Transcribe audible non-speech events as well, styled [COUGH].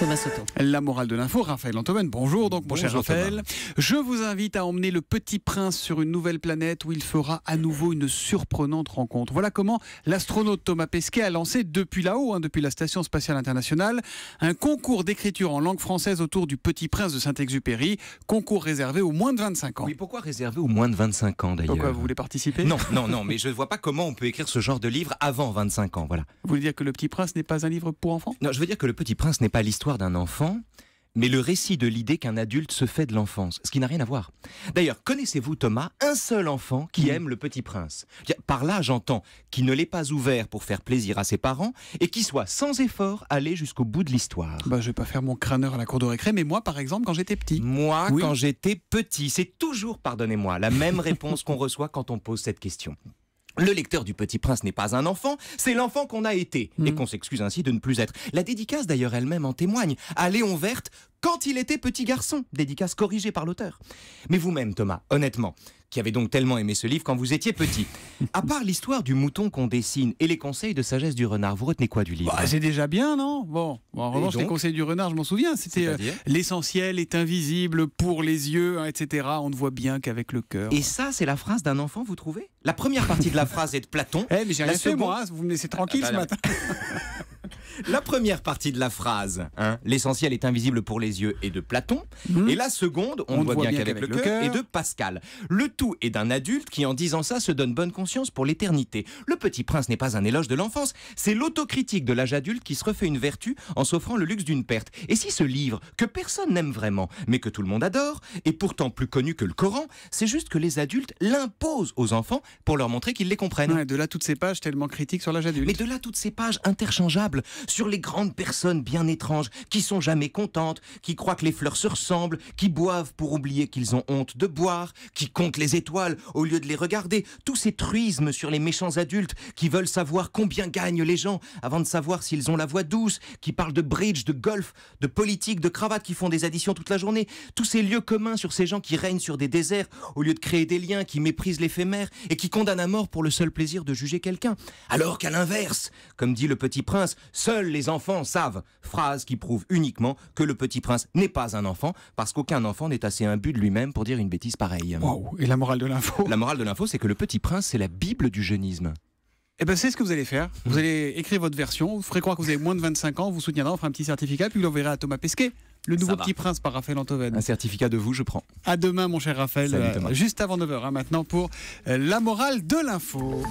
Thomas Soto. La morale de l'info, Raphaël Antoven. Bonjour donc, mon cher Raphaël. Je vous invite à emmener le petit prince sur une nouvelle planète où il fera à nouveau une surprenante rencontre. Voilà comment l'astronaute Thomas Pesquet a lancé depuis là-haut, hein, depuis la Station spatiale internationale, un concours d'écriture en langue française autour du petit prince de Saint-Exupéry, concours réservé aux moins de 25 ans. Oui, pourquoi réservé aux moins de 25 ans d'ailleurs Pourquoi vous voulez participer Non, non, non, mais je ne vois pas comment on peut écrire ce genre de livre avant 25 ans, voilà. Vous voulez dire que le petit prince n'est pas un livre pour enfants Non, je veux dire que le petit prince n'est pas l'histoire d'un enfant, mais le récit de l'idée qu'un adulte se fait de l'enfance, ce qui n'a rien à voir. D'ailleurs, connaissez-vous, Thomas, un seul enfant qui aime le petit prince Par là, j'entends qu'il ne l'ait pas ouvert pour faire plaisir à ses parents et qui soit sans effort allé jusqu'au bout de l'histoire. Bah, je vais pas faire mon crâneur à la cour de récré, mais moi, par exemple, quand j'étais petit. Moi, quand j'étais petit, c'est toujours, pardonnez-moi, la même [LAUGHS] réponse qu'on reçoit quand on pose cette question. Le lecteur du Petit Prince n'est pas un enfant, c'est l'enfant qu'on a été, hmm. et qu'on s'excuse ainsi de ne plus être. La dédicace d'ailleurs elle-même en témoigne, à Léon Verte, quand il était petit garçon, dédicace corrigée par l'auteur. Mais vous-même Thomas, honnêtement, qui avait donc tellement aimé ce livre quand vous étiez petit. [LAUGHS] À part l'histoire du mouton qu'on dessine et les conseils de sagesse du renard, vous retenez quoi du livre bah, C'est déjà bien, non Bon, en revanche, les conseils du renard, je m'en souviens. C'était euh, l'essentiel est invisible pour les yeux, hein, etc. On ne voit bien qu'avec le cœur. Et ça, c'est la phrase d'un enfant, vous trouvez La première partie de la phrase est de Platon. [LAUGHS] Eh, mais j'ai rien fait, hein. Vous me laissez tranquille ah, ce bah, matin. [LAUGHS] La première partie de la phrase, hein, l'essentiel est invisible pour les yeux, est de Platon. Mhm. Et la seconde, on, ne voit, bien, qu'avec le, cœur, est de Pascal. Le tout est d'un adulte qui, en disant ça, se donne bonne conscience pour l'éternité. Le petit prince n'est pas un éloge de l'enfance, c'est l'autocritique de l'âge adulte qui se refait une vertu en s'offrant le luxe d'une perte. Et si ce livre, que personne n'aime vraiment, mais que tout le monde adore, est pourtant plus connu que le Coran, c'est juste que les adultes l'imposent aux enfants pour leur montrer qu'ils les comprennent. de là toutes ces pages tellement critiques sur l'âge adulte. Mais de là toutes ces pages interchangeables sur les grandes personnes bien étranges, qui sont jamais contentes, qui croient que les fleurs se ressemblent, qui boivent pour oublier qu'ils ont honte de boire, qui comptent les étoiles au lieu de les regarder, tous ces truismes sur les méchants adultes qui veulent savoir combien gagnent les gens avant de savoir s'ils ont la voix douce, qui parlent de bridge, de golf, de politique, de cravate, qui font des additions toute la journée, tous ces lieux communs sur ces gens qui règnent sur des déserts au lieu de créer des liens, qui méprisent l'éphémère et qui condamnent à mort pour le seul plaisir de juger quelqu'un. Alors qu'à l'inverse, comme dit le petit prince, seul les enfants savent. Phrase qui prouve uniquement que le petit prince n'est pas un enfant, parce qu'aucun enfant n'est assez imbu de lui-même pour dire une bêtise pareille. Et la morale de l'info La morale de l'info, c'est que le petit prince, c'est la Bible du jeunisme. Eh ben, c'est ce que vous allez faire. Vous allez écrire votre version, vous ferez croire que vous avez moins de 25 ans, vous soutiendrez, on fera un petit certificat, puis vous l'enverrez à Thomas Pesquet. Le nouveau petit prince par Raphaël Antoven. Un certificat de vous, je prends. À demain, mon cher Raphaël. Euh, juste avant 9h, hein, maintenant, pour euh, la morale de l'info.